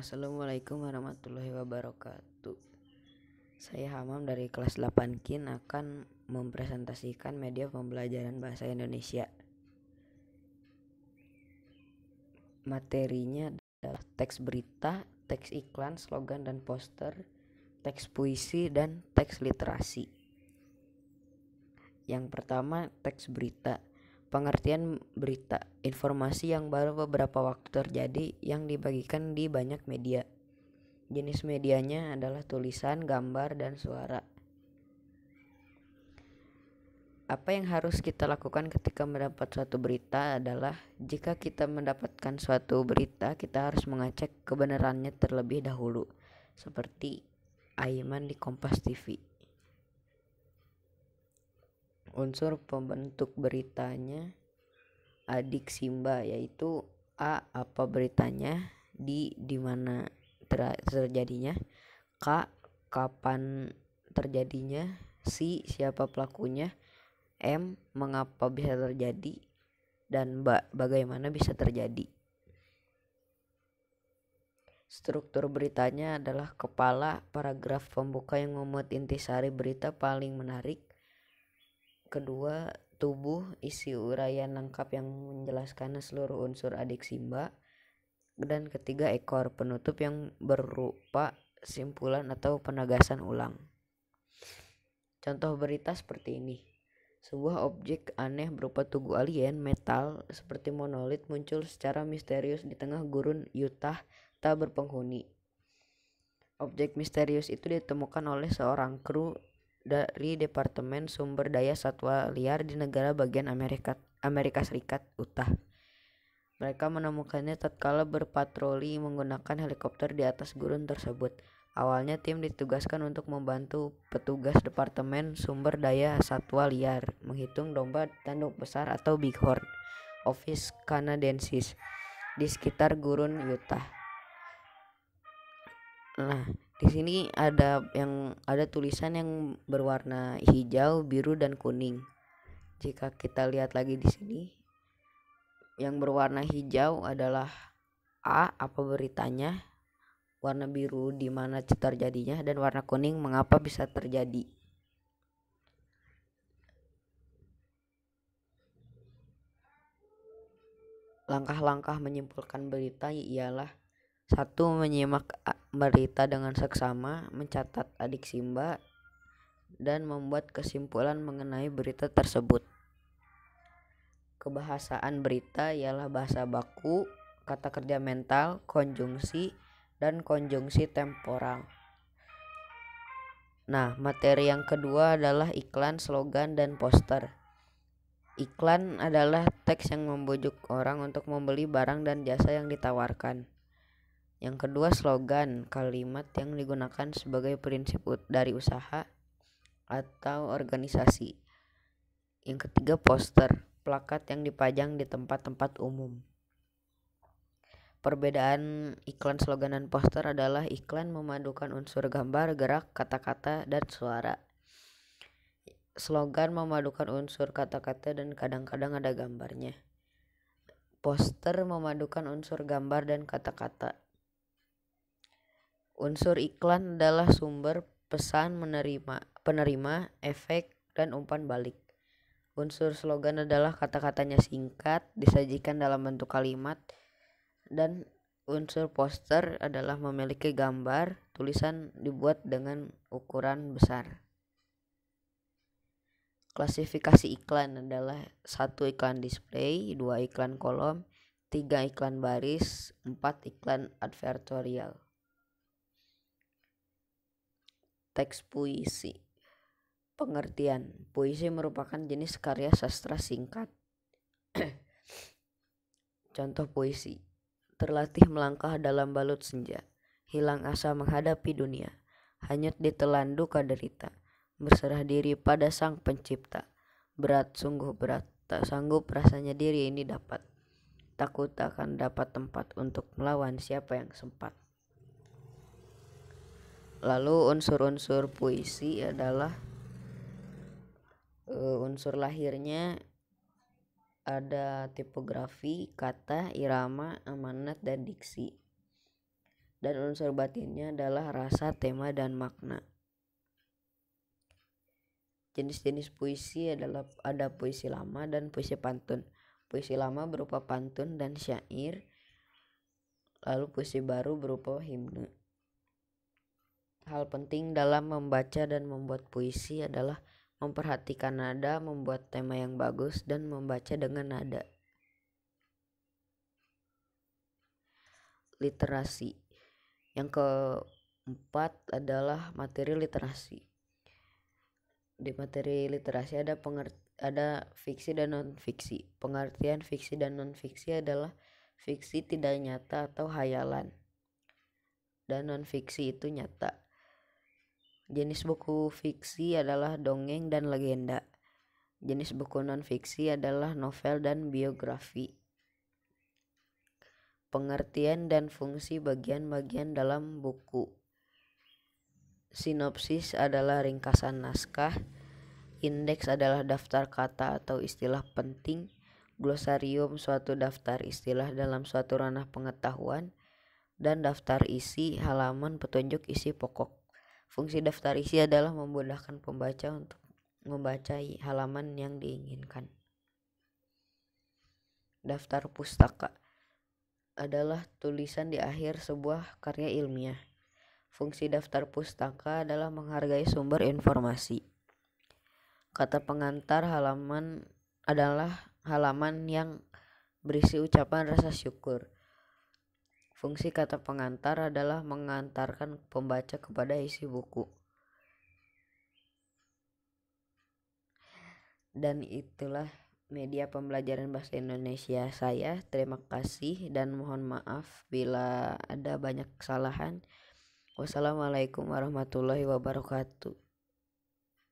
Assalamualaikum warahmatullahi wabarakatuh Saya Hamam dari kelas 8 KIN akan mempresentasikan media pembelajaran bahasa Indonesia Materinya adalah teks berita, teks iklan, slogan dan poster, teks puisi dan teks literasi Yang pertama teks berita pengertian berita informasi yang baru beberapa waktu terjadi yang dibagikan di banyak media. Jenis medianya adalah tulisan, gambar, dan suara. Apa yang harus kita lakukan ketika mendapat suatu berita adalah jika kita mendapatkan suatu berita, kita harus mengecek kebenarannya terlebih dahulu, seperti Aiman di Kompas TV unsur pembentuk beritanya adik Simba yaitu A apa beritanya di di mana ter terjadinya K kapan terjadinya C siapa pelakunya M mengapa bisa terjadi dan ba bagaimana bisa terjadi Struktur beritanya adalah kepala paragraf pembuka yang memuat intisari berita paling menarik kedua tubuh isi uraian lengkap yang menjelaskan seluruh unsur adik Simba dan ketiga ekor penutup yang berupa simpulan atau penegasan ulang contoh berita seperti ini sebuah objek aneh berupa tugu alien metal seperti monolit muncul secara misterius di tengah gurun Utah tak berpenghuni objek misterius itu ditemukan oleh seorang kru dari Departemen Sumber Daya Satwa Liar di negara bagian Amerika, Amerika Serikat, Utah. Mereka menemukannya tatkala berpatroli menggunakan helikopter di atas gurun tersebut. Awalnya tim ditugaskan untuk membantu petugas Departemen Sumber Daya Satwa Liar menghitung domba tanduk besar atau bighorn Office canadensis di sekitar gurun Utah. Nah, di sini ada yang ada tulisan yang berwarna hijau, biru dan kuning. Jika kita lihat lagi di sini, yang berwarna hijau adalah A apa beritanya, warna biru di mana terjadinya dan warna kuning mengapa bisa terjadi. Langkah-langkah menyimpulkan berita ialah satu menyimak merita dengan seksama, mencatat adik Simba, dan membuat kesimpulan mengenai berita tersebut. Kebahasaan berita ialah bahasa baku, kata kerja mental, konjungsi, dan konjungsi temporal. Nah, materi yang kedua adalah iklan, slogan, dan poster. Iklan adalah teks yang membujuk orang untuk membeli barang dan jasa yang ditawarkan. Yang kedua slogan, kalimat yang digunakan sebagai prinsip dari usaha atau organisasi. Yang ketiga poster, plakat yang dipajang di tempat-tempat umum. Perbedaan iklan slogan dan poster adalah iklan memadukan unsur gambar, gerak, kata-kata, dan suara. Slogan memadukan unsur kata-kata dan kadang-kadang ada gambarnya. Poster memadukan unsur gambar dan kata-kata Unsur iklan adalah sumber pesan menerima, penerima, efek, dan umpan balik. Unsur slogan adalah kata-katanya singkat, disajikan dalam bentuk kalimat, dan unsur poster adalah memiliki gambar, tulisan dibuat dengan ukuran besar. Klasifikasi iklan adalah satu iklan display, dua iklan kolom, tiga iklan baris, empat iklan advertorial teks puisi. Pengertian, puisi merupakan jenis karya sastra singkat. Contoh puisi, terlatih melangkah dalam balut senja, hilang asa menghadapi dunia, hanyut ditelan duka derita, berserah diri pada sang pencipta. Berat, sungguh berat, tak sanggup rasanya diri ini dapat. Takut akan dapat tempat untuk melawan siapa yang sempat. Lalu unsur-unsur puisi adalah uh, unsur lahirnya ada tipografi, kata, irama, amanat, dan diksi. Dan unsur batinnya adalah rasa, tema, dan makna. Jenis-jenis puisi adalah ada puisi lama dan puisi pantun. Puisi lama berupa pantun dan syair, lalu puisi baru berupa himne. Hal penting dalam membaca dan membuat puisi adalah memperhatikan nada, membuat tema yang bagus, dan membaca dengan nada. Literasi yang keempat adalah materi literasi. Di materi literasi ada ada fiksi dan non fiksi. Pengertian fiksi dan non fiksi adalah fiksi tidak nyata atau hayalan. Dan non fiksi itu nyata. Jenis buku fiksi adalah dongeng dan legenda. Jenis buku non-fiksi adalah novel dan biografi. Pengertian dan fungsi bagian-bagian dalam buku. Sinopsis adalah ringkasan naskah, indeks adalah daftar kata atau istilah penting, glosarium suatu daftar istilah dalam suatu ranah pengetahuan, dan daftar isi halaman petunjuk isi pokok. Fungsi daftar isi adalah memudahkan pembaca untuk membaca halaman yang diinginkan. Daftar pustaka adalah tulisan di akhir sebuah karya ilmiah. Fungsi daftar pustaka adalah menghargai sumber informasi. Kata pengantar halaman adalah halaman yang berisi ucapan rasa syukur. Fungsi kata pengantar adalah mengantarkan pembaca kepada isi buku. Dan itulah media pembelajaran bahasa Indonesia saya. Terima kasih dan mohon maaf bila ada banyak kesalahan. Wassalamualaikum warahmatullahi wabarakatuh.